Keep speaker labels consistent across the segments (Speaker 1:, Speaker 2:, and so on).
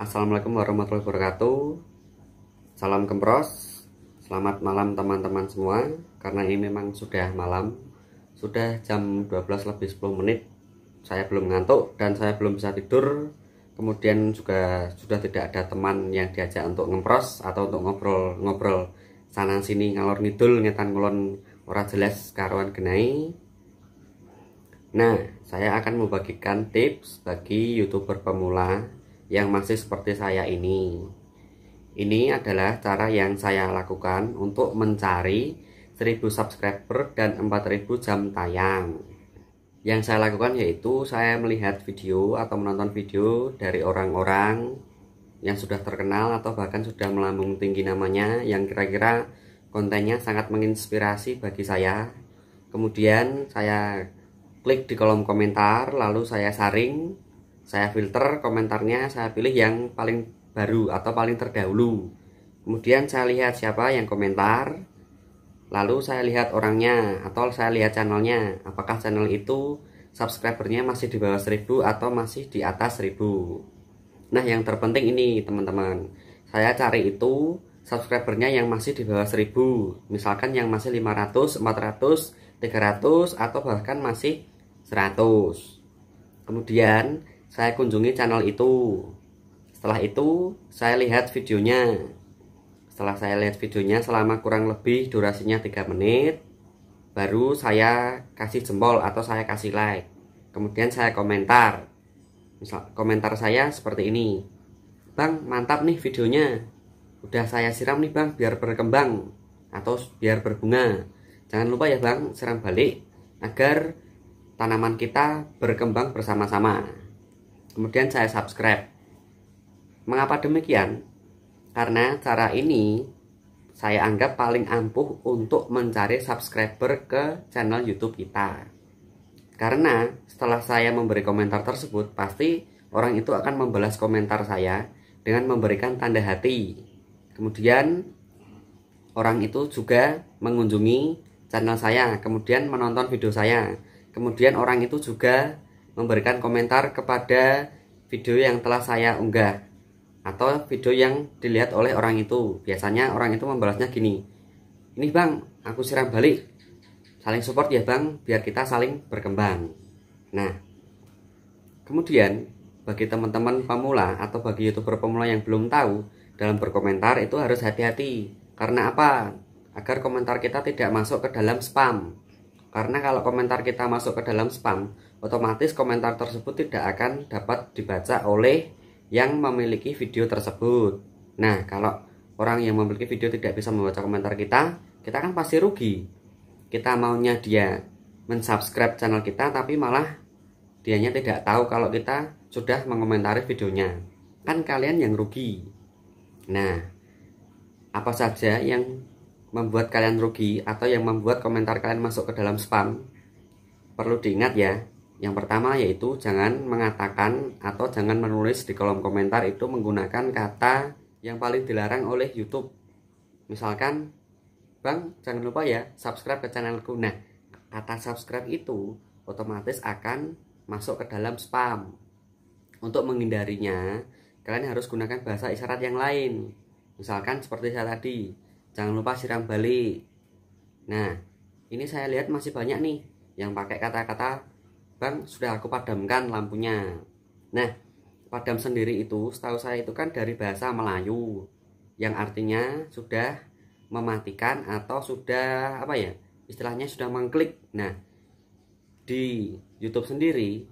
Speaker 1: Assalamualaikum warahmatullahi wabarakatuh Salam kempros Selamat malam teman-teman semua Karena ini memang sudah malam Sudah jam 12 lebih 10 menit Saya belum ngantuk dan saya belum bisa tidur Kemudian juga sudah tidak ada teman yang diajak untuk ngempros Atau untuk ngobrol-ngobrol sana sini ngalor ngidul ngetan ngulon ora jelas karuan genai Nah, saya akan membagikan tips bagi youtuber pemula yang masih seperti saya ini. Ini adalah cara yang saya lakukan untuk mencari 1000 subscriber dan 4000 jam tayang. Yang saya lakukan yaitu saya melihat video atau menonton video dari orang-orang yang sudah terkenal atau bahkan sudah melambung tinggi namanya yang kira-kira kontennya sangat menginspirasi bagi saya. Kemudian saya klik di kolom komentar lalu saya saring saya filter komentarnya saya pilih yang paling baru atau paling terdahulu kemudian saya lihat siapa yang komentar lalu saya lihat orangnya atau saya lihat channelnya apakah channel itu subscribernya masih di bawah 1000 atau masih di atas 1000 nah yang terpenting ini teman-teman saya cari itu subscribernya yang masih di bawah 1000 misalkan yang masih 500 400 300 atau bahkan masih 100 kemudian saya kunjungi channel itu. Setelah itu, saya lihat videonya. Setelah saya lihat videonya selama kurang lebih durasinya 3 menit, baru saya kasih jempol atau saya kasih like. Kemudian saya komentar. Misal, komentar saya seperti ini. Bang, mantap nih videonya. Udah saya siram nih bang, biar berkembang atau biar berbunga. Jangan lupa ya bang, siram balik agar tanaman kita berkembang bersama-sama kemudian saya subscribe. Mengapa demikian? Karena cara ini saya anggap paling ampuh untuk mencari subscriber ke channel YouTube kita. Karena setelah saya memberi komentar tersebut, pasti orang itu akan membalas komentar saya dengan memberikan tanda hati. Kemudian orang itu juga mengunjungi channel saya, kemudian menonton video saya. Kemudian orang itu juga memberikan komentar kepada video yang telah saya unggah atau video yang dilihat oleh orang itu biasanya orang itu membalasnya gini ini bang aku siram balik saling support ya bang biar kita saling berkembang nah kemudian bagi teman-teman pemula atau bagi youtuber pemula yang belum tahu dalam berkomentar itu harus hati-hati karena apa agar komentar kita tidak masuk ke dalam spam karena kalau komentar kita masuk ke dalam spam, otomatis komentar tersebut tidak akan dapat dibaca oleh yang memiliki video tersebut. Nah, kalau orang yang memiliki video tidak bisa membaca komentar kita, kita kan pasti rugi. Kita maunya dia mensubscribe channel kita, tapi malah dianya tidak tahu kalau kita sudah mengomentari videonya. Kan kalian yang rugi. Nah, apa saja yang membuat kalian rugi atau yang membuat komentar kalian masuk ke dalam spam perlu diingat ya yang pertama yaitu jangan mengatakan atau jangan menulis di kolom komentar itu menggunakan kata yang paling dilarang oleh YouTube misalkan Bang jangan lupa ya subscribe ke channelku nah kata subscribe itu otomatis akan masuk ke dalam spam untuk menghindarinya kalian harus gunakan bahasa isyarat yang lain misalkan seperti saya tadi jangan lupa siram balik nah ini saya lihat masih banyak nih yang pakai kata-kata bang sudah aku padamkan lampunya nah padam sendiri itu setahu saya itu kan dari bahasa Melayu yang artinya sudah mematikan atau sudah apa ya istilahnya sudah mengklik nah di YouTube sendiri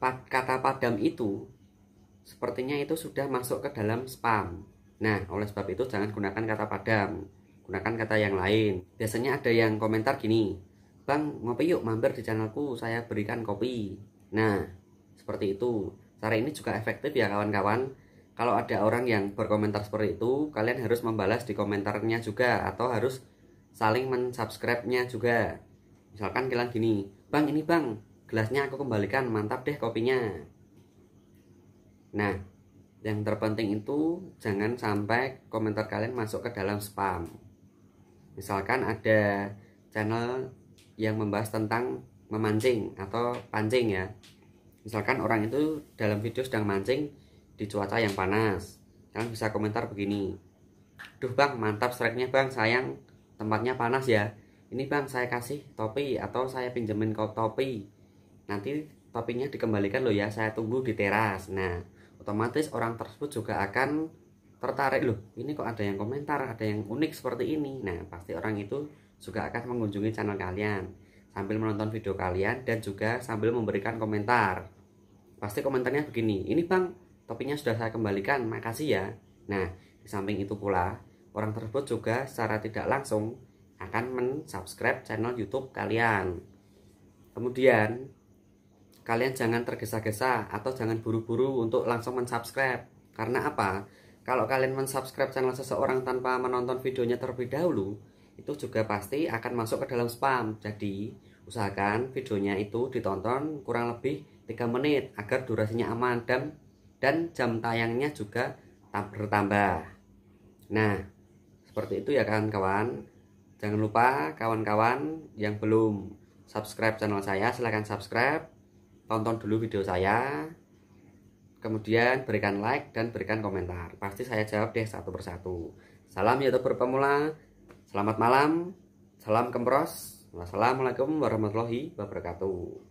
Speaker 1: kata padam itu sepertinya itu sudah masuk ke dalam spam Nah, oleh sebab itu jangan gunakan kata padam, gunakan kata yang lain. Biasanya ada yang komentar gini, Bang, ngopi yuk mampir di channelku, saya berikan kopi. Nah, seperti itu. Cara ini juga efektif ya kawan-kawan. Kalau ada orang yang berkomentar seperti itu, kalian harus membalas di komentarnya juga atau harus saling mensubscribe-nya juga. Misalkan kalian gini, "Bang, ini Bang, gelasnya aku kembalikan, mantap deh kopinya." Nah, yang terpenting itu jangan sampai komentar kalian masuk ke dalam spam misalkan ada channel yang membahas tentang memancing atau pancing ya misalkan orang itu dalam video sedang mancing di cuaca yang panas kalian bisa komentar begini duh bang mantap strike-nya bang sayang tempatnya panas ya ini bang saya kasih topi atau saya pinjemin kau topi nanti topinya dikembalikan loh ya saya tunggu di teras nah otomatis orang tersebut juga akan tertarik loh ini kok ada yang komentar ada yang unik seperti ini nah pasti orang itu juga akan mengunjungi channel kalian sambil menonton video kalian dan juga sambil memberikan komentar pasti komentarnya begini ini bang topinya sudah saya kembalikan makasih ya nah di samping itu pula orang tersebut juga secara tidak langsung akan mensubscribe channel youtube kalian kemudian kalian jangan tergesa-gesa atau jangan buru-buru untuk langsung mensubscribe. Karena apa? Kalau kalian mensubscribe channel seseorang tanpa menonton videonya terlebih dahulu, itu juga pasti akan masuk ke dalam spam. Jadi, usahakan videonya itu ditonton kurang lebih 3 menit agar durasinya aman dan dan jam tayangnya juga bertambah. Nah, seperti itu ya kawan-kawan. Jangan lupa kawan-kawan yang belum subscribe channel saya silahkan subscribe tonton dulu video saya kemudian berikan like dan berikan komentar pasti saya jawab deh satu persatu salam youtuber pemula selamat malam salam kempros wassalamualaikum warahmatullahi wabarakatuh